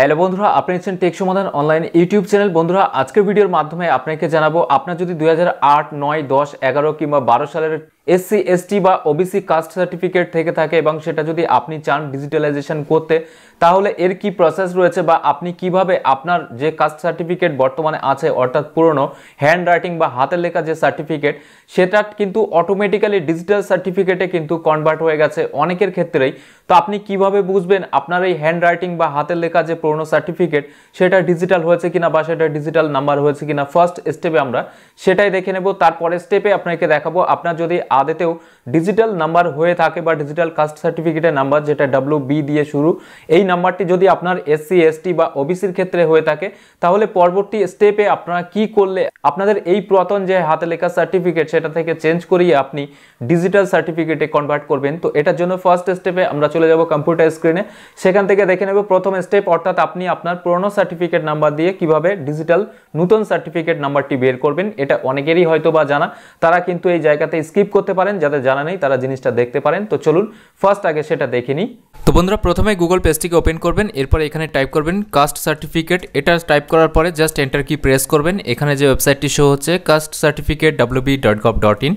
hello বন্ধুরা আপনি হচ্ছেন টেক সমাধান অনলাইন ইউটিউব চ্যানেল বন্ধুরা আজকের ভিডিওর মাধ্যমে আপনাকে জানাবো আপনার যদি দুই হাজার আট নয় দশ এগারো কিংবা বারো সালের এসসি এসটি বা ওবিসি কাস্ট সার্টিফিকেট থেকে থাকে এবং সেটা যদি আপনি চান ডিজিটালাইজেশন করতে তাহলে এর কি প্রসেস রয়েছে বা আপনি কিভাবে আপনার যে কাস্ট সার্টিফিকেট বর্তমানে আছে অর্থাৎ পুরনো হ্যান্ড রাইটিং বা হাতের লেখা যে সার্টিফিকেট সেটা কিন্তু অটোমেটিক্যালি ডিজিটাল সার্টিফিকেটে কিন্তু কনভার্ট হয়ে গেছে অনেকের ক্ষেত্রেই তো আপনি কিভাবে বুঝবেন আপনার এই হ্যান্ড রাইটিং বা হাতের লেখা যে পুরনো সার্টিফিকেট সেটা ডিজিটাল হয়েছে কিনা বা সেটা ডিজিটাল নাম্বার হয়েছে কিনা ফার্স্ট স্টেপে আমরা সেটাই দেখে নেব তারপরে স্টেপে আপনাকে দেখাবো আপনার যদি আদেতেও ডিজিটাল নাম্বার হয়ে থাকে বা ডিজিটাল কাস্ট সার্টিফিকেটের নাম্বার যেটা ডাব্লিউ বি দিয়ে শুরু এই নাম্বারটি যদি আপনার এসসি এসটি বা ওবিসির ক্ষেত্রে হয়ে থাকে তাহলে পরবর্তী স্টেপে আপনারা কি করলে আপনাদের এই পুরাতন যে হাতে লেখা সার্টিফিকেট সেটা থেকে চেঞ্জ করিয়ে আপনি ডিজিটাল সার্টিফিকেটে কনভার্ট করবেন তো এটার জন্য ফার্স্ট স্টেপে আমরা চলে যাব কম্পিউটার স্ক্রিনে সেখান থেকে দেখে নেব প্রথম স্টেপ অর্থাৎ আপনি আপনার পুরনো সার্টিফিকেট নাম্বার দিয়ে কিভাবে ডিজিটাল নতুন সার্টিফিকেট নাম্বারটি বের করবেন এটা অনেকেরই হয়তো বা জানা তারা কিন্তু এই জায়গাতে স্কিপ করতে করতে পারেন যাদের জানা নেই তারা জিনিসটা দেখতে পারেন তো চলুন ফার্স্ট আগে সেটা দেখে নিই তো বন্ধুরা প্রথমে গুগল পেজটিকে ওপেন করবেন এরপর এখানে টাইপ করবেন কাস্ট সার্টিফিকেট এটা টাইপ করার পরে জাস্ট এন্টার কি প্রেস করবেন এখানে যে ওয়েবসাইটটি শো হচ্ছে caste certificate WB dot gov dot in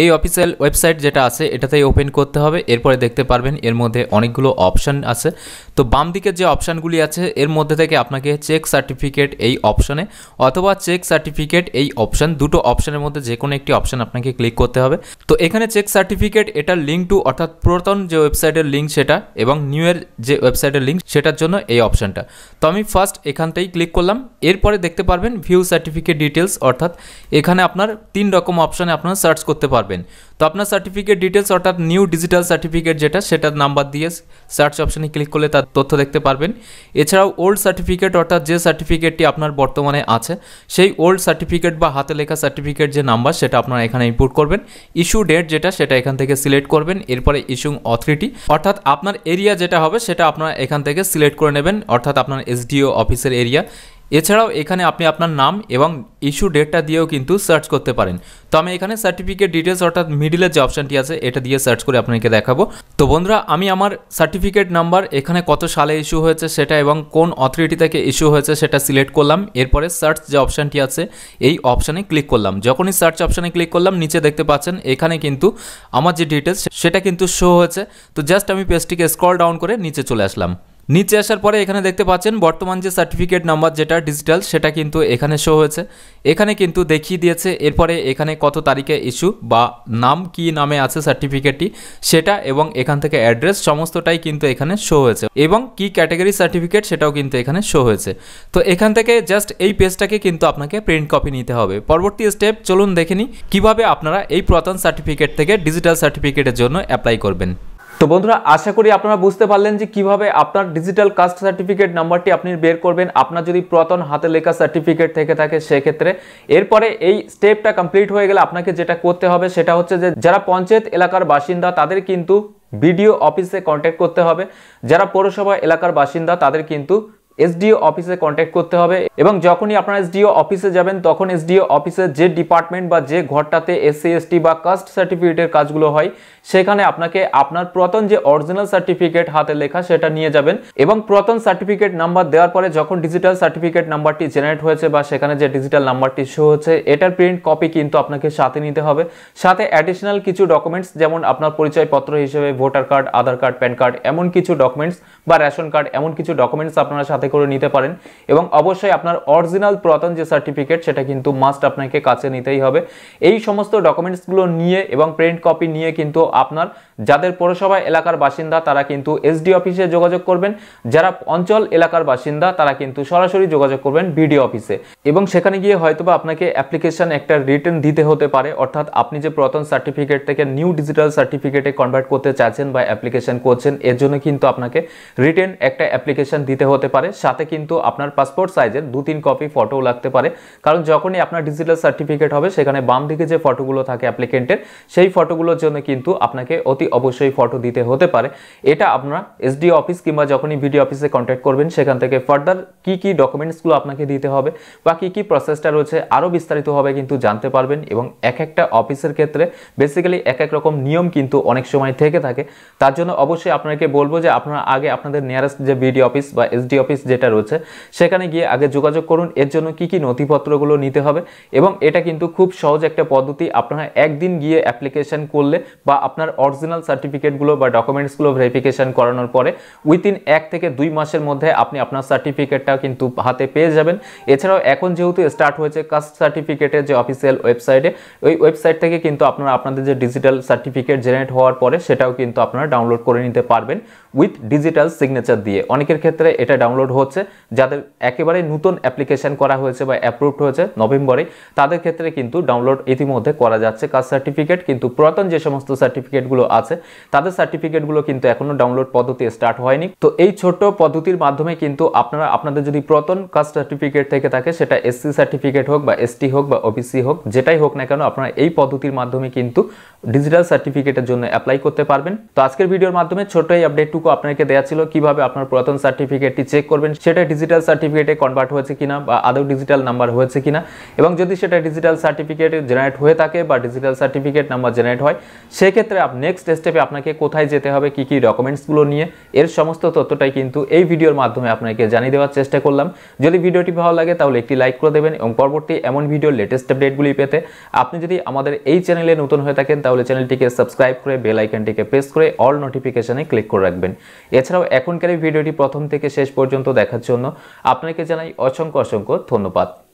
এই অফিসিয়াল ওয়েবসাইট যেটা আছে এটাতেই ওপেন করতে হবে এরপরে দেখতে পারবেন এর মধ্যে অনেকগুলো অপশান আছে তো বাম দিকের যে অপশানগুলি আছে এর মধ্যে থেকে আপনাকে চেক সার্টিফিকেট এই অপশানে অথবা চেক সার্টিফিকেট এই অপশান দুটো অপশানের মধ্যে যে কোনো একটি অপশান আপনাকে ক্লিক করতে হবে তো এখানে চেক সার্টিফিকেট এটার লিঙ্ক টু অর্থাৎ পুরাতন যে ওয়েবসাইটের লিঙ্ক সেটা এবং নিউ এর যে ওয়েবসাইটের লিঙ্ক সেটার জন্য এই অপশানটা তো আমি ফার্স্ট এখানটাই ক্লিক করলাম এরপরে দেখতে পারবেন ভিউ সার্টিফিকেট ডিটেলস অর্থাৎ এখানে আপনার তিন রকম অপশানে আপনারা সার্চ করতে পারবেন তো আপনার সার্টিফিকেট ডিটেলস অর্থাৎ নিউ ডিজিটাল সার্টিফিকেট যেটা সেটার নাম্বার দিয়ে সার্চ অপশানে ক্লিক করলে তার তথ্য দেখতে পারবেন এছাড়াও ওল্ড সার্টিফিকেট অর্থাৎ যে সার্টিফিকেটটি আপনার বর্তমানে আছে সেই ওল্ড সার্টিফিকেট বা হাতে লেখা সার্টিফিকেট যে নাম্বার সেটা আপনারা এখানে ইনপুট করবেন ইস্যু ডেট যেটা সেটা এখান থেকে সিলেক্ট করবেন এরপরে ইস্যু অথরিটি অর্থাৎ আপনার এরিয়া যেটা হবে সেটা আপনারা এখান থেকে সিলেক্ট করে নেবেন অর্থাৎ আপনার এসডিও অফিসের এরিয়া এছাড়াও এখানে আপনি আপনার নাম এবং ইস্যু ডেটটা দিয়েও কিন্তু সার্চ করতে পারেন তো আমি এখানে সার্টিফিকেট ডিটেলস অর্থাৎ মিডিলের যে অপশানটি আছে এটা দিয়ে সার্চ করে আপনাকে দেখাবো তো বন্ধুরা আমি আমার সার্টিফিকেট নাম্বার এখানে কত সালে ইস্যু হয়েছে সেটা এবং কোন অথরিটি থেকে ইস্যু হয়েছে সেটা সিলেক্ট করলাম এরপরে সার্চ যে অপশানটি আছে এই অপশানে ক্লিক করলাম যখনই সার্চ অপশানে ক্লিক করলাম নিচে দেখতে পাচ্ছেন এখানে কিন্তু আমার যে ডিটেলস সেটা কিন্তু শো হয়েছে তো জাস্ট আমি পেজটিকে স্ক্রল ডাউন করে নিচে চলে আসলাম নিচে আসার পরে এখানে দেখতে পাচ্ছেন বর্তমান যে সার্টিফিকেট নাম্বার যেটা ডিজিটাল সেটা কিন্তু এখানে শো হয়েছে এখানে কিন্তু দেখিয়ে দিয়েছে এরপরে এখানে কত তারিখে ইস্যু বা নাম কি নামে আছে সার্টিফিকেটটি সেটা এবং এখান থেকে অ্যাড্রেস সমস্তটাই কিন্তু এখানে শো হয়েছে এবং কি ক্যাটাগরি সার্টিফিকেট সেটাও কিন্তু এখানে শো হয়েছে তো এখান থেকে জাস্ট এই পেজটাকে কিন্তু আপনাকে প্রিন্ট কপি নিতে হবে পরবর্তী স্টেপ চলুন দেখে নিই কীভাবে আপনারা এই প্রথম সার্টিফিকেট থেকে ডিজিটাল সার্টিফিকেটের জন্য অ্যাপ্লাই করবেন তো বন্ধুরা আশা করি আপনারা বুঝতে পারলেন যে কিভাবে আপনার ডিজিটাল কাস্ট সার্টিফিকেট নাম্বারটি আপনি বের করবেন আপনার যদি প্রতন হাতে লেখা সার্টিফিকেট থেকে থাকে সেক্ষেত্রে এরপরে এই স্টেপটা কমপ্লিট হয়ে গেলে আপনাকে যেটা করতে হবে সেটা হচ্ছে যে যারা পঞ্চায়েত এলাকার বাসিন্দা তাদের কিন্তু বিডিও অফিসে কন্ট্যাক্ট করতে হবে যারা পৌরসভা এলাকার বাসিন্দা তাদের কিন্তু এসডিও অফিসে কন্ট্যাক্ট করতে হবে এবং যখনই আপনারা এসডিও অফিসে যাবেন তখন এসডিও অফিসের যে ডিপার্টমেন্ট বা যে ঘরটাতে এসসি এসটি বা কাস্ট সার্টিফিকেটের কাজগুলো হয় সেখানে আপনাকে আপনার প্রথম যে অরিজিনাল সার্টিফিকেট হাতে লেখা সেটা নিয়ে যাবেন এবং প্রথম সার্টিফিকেট নাম্বার দেওয়ার পরে যখন ডিজিটাল সার্টিফিকেট নাম্বারটি জেনারেট হয়েছে বা সেখানে যে ডিজিটাল নাম্বারটি শো হচ্ছে এটার প্রিন্ট কপি কিন্তু আপনাকে সাথে নিতে হবে সাথে অ্যাডিশনাল কিছু ডকুমেন্টস যেমন আপনার পরিচয়পত্র হিসেবে voter card Aadhaar card PAN card এমন কিছু ডকুমেন্টস বা রেশন কার্ড এমন কিছু ডকুমেন্টস আপনারা সাথে সাথে করে নিতে পারেন এবং অবশ্যই আপনার অরিজিনাল পুরাতন যে সার্টিফিকেট সেটা কিন্তু মাস্ট আপনাকে কাছে নিতেই হবে এই সমস্ত ডকুমেন্টসগুলো নিয়ে এবং প্রিন্ট কপি নিয়ে কিন্তু আপনার যাদের পৌরসভা এলাকার বাসিন্দা তারা কিন্তু এসডি অফিসে যোগাযোগ করবেন যারা অঞ্চল এলাকার বাসিন্দা তারা কিন্তু সরাসরি যোগাযোগ করবেন বিডিও অফিসে এবং সেখানে গিয়ে হয়তোবা আপনাকে অ্যাপ্লিকেশন একটা রিটার্ন দিতে হতে পারে অর্থাৎ আপনি যে পুরাতন সার্টিফিকেট থেকে নিউ ডিজিটাল সার্টিফিকেটে কনভার্ট করতে চাচ্ছেন বা অ্যাপ্লিকেশন করছেন এর জন্য কিন্তু আপনাকে রিটার্ন একটা অ্যাপ্লিকেশন দিতে হতে পারে সাথে কিন্তু আপনার পাসপোর্ট সাইজের দু তিন কপি ফটো লাগতে পারে কারণ যখনই আপনার ডিজিটাল সার্টিফিকেট হবে সেখানে বাম দিকে যে ফটোগুলো থাকে অ্যাপ্লিকেন্টের সেই ফটোগুলোর জন্য কিন্তু আপনাকে অতি অবশ্যই ফটো দিতে হতে পারে এটা আপনার এসডি অফিস কিংবা যখনই ভিডিও অফিসে কন্ট্যাক্ট করবেন সেখান থেকে ফার্দার কি কি ডকুমেন্টসগুলো আপনাকে দিতে হবে বা কী কী প্রসেসটা রয়েছে আরও বিস্তারিতভাবে কিন্তু জানতে পারবেন এবং এক একটা অফিসের ক্ষেত্রে বেসিক্যালি এক এক রকম নিয়ম কিন্তু অনেক সময় থেকে থাকে তার জন্য অবশ্যই আপনাকে বলবো যে আপনারা আগে আপনাদের নিয়ারেস্ট যে বিডি অফিস বা এসডি অফিস যেটা রয়েছে সেখানে গিয়ে আগে যোগাযোগ করুন এর জন্য কি কি নথিপত্রগুলো নিতে হবে এবং এটা কিন্তু খুব সহজ একটা পদ্ধতি আপনারা একদিন গিয়ে অ্যাপ্লিকেশান করলে বা আপনার অরিজিনাল সার্টিফিকেটগুলো বা ডকুমেন্টসগুলো ভেরিফিকেশান করানোর পরে উইথিন এক থেকে দুই মাসের মধ্যে আপনি আপনার সার্টিফিকেটটা কিন্তু হাতে পেয়ে যাবেন এছাড়াও এখন যেহেতু স্টার্ট হয়েছে কাস্ট সার্টিফিকেটের যে অফিসিয়াল ওয়েবসাইটে ওই ওয়েবসাইট থেকে কিন্তু আপনারা আপনাদের যে ডিজিটাল সার্টিফিকেট জেনারেট হওয়ার পরে সেটাও কিন্তু আপনারা ডাউনলোড করে নিতে পারবেন উইথ ডিজিটাল সিগনেচার দিয়ে অনেকের ক্ষেত্রে এটা ডাউনলোড হচ্ছে যাদের একেবারে নতুন অ্যাপ্লিকেশান করা হয়েছে বা অ্যাপ্রুভড হয়েছে নভেম্বরে তাদের ক্ষেত্রে কিন্তু ডাউনলোড ইতিমধ্যে করা যাচ্ছে কাস্ট সার্টিফিকেট কিন্তু পুরাতন যে সমস্ত সার্টিফিকেটগুলো আছে তাদের সার্টিফিকেটগুলো কিন্তু এখনও ডাউনলোড পদ্ধতি স্টার্ট হয়নি তো এই ছোট পদ্ধতির মাধ্যমে কিন্তু আপনারা আপনাদের যদি পুরাতন কাস্ট সার্টিফিকেট থেকে থাকে সেটা এসসি সার্টিফিকেট হোক বা এসটি হোক বা ওবিসি হোক যেটাই হোক না কেন আপনারা এই পদ্ধতির মাধ্যমে কিন্তু ডিজিটাল সার্টিফিকেটের জন্য অ্যাপ্লাই করতে পারবেন তো আজকের ভিডিওর মাধ্যমে ছোট এই আপডেটটুকু আপনাকে দেওয়া ছিল কিভাবে আপনার পুরাতন সার্টিফিকেটটি চেক করবেন করবেন সেটা ডিজিটাল সার্টিফিকেটে কনভার্ট হয়েছে কিনা বা আদৌ ডিজিটাল নাম্বার হয়েছে কিনা এবং যদি সেটা ডিজিটাল সার্টিফিকেট জেনারেট হয়ে থাকে বা ডিজিটাল সার্টিফিকেট নাম্বার জেনারেট হয় সেক্ষেত্রে নেক্সট স্টেপে আপনাকে কোথায় যেতে হবে কী কী ডকুমেন্টসগুলো নিয়ে এর সমস্ত তথ্যটাই কিন্তু এই ভিডিওর মাধ্যমে আপনাকে জানিয়ে দেওয়ার চেষ্টা করলাম যদি ভিডিওটি ভালো লাগে তাহলে একটি লাইক করে দেবেন এবং পরবর্তী এমন ভিডিওর লেটেস্ট আপডেটগুলি পেতে আপনি যদি আমাদের এই চ্যানেলে নতুন হয়ে থাকেন তাহলে চ্যানেলটিকে সাবস্ক্রাইব করে বেল আইকনটিকে প্রেস করে অল নোটিফিকেশানে ক্লিক করে রাখবেন এছাড়াও এখনকার এই ভিডিওটি প্রথম থেকে শেষ পর্যন্ত দেখার জন্য আপনাকে জানাই অসংখ্য অসংখ্য ধন্যবাদ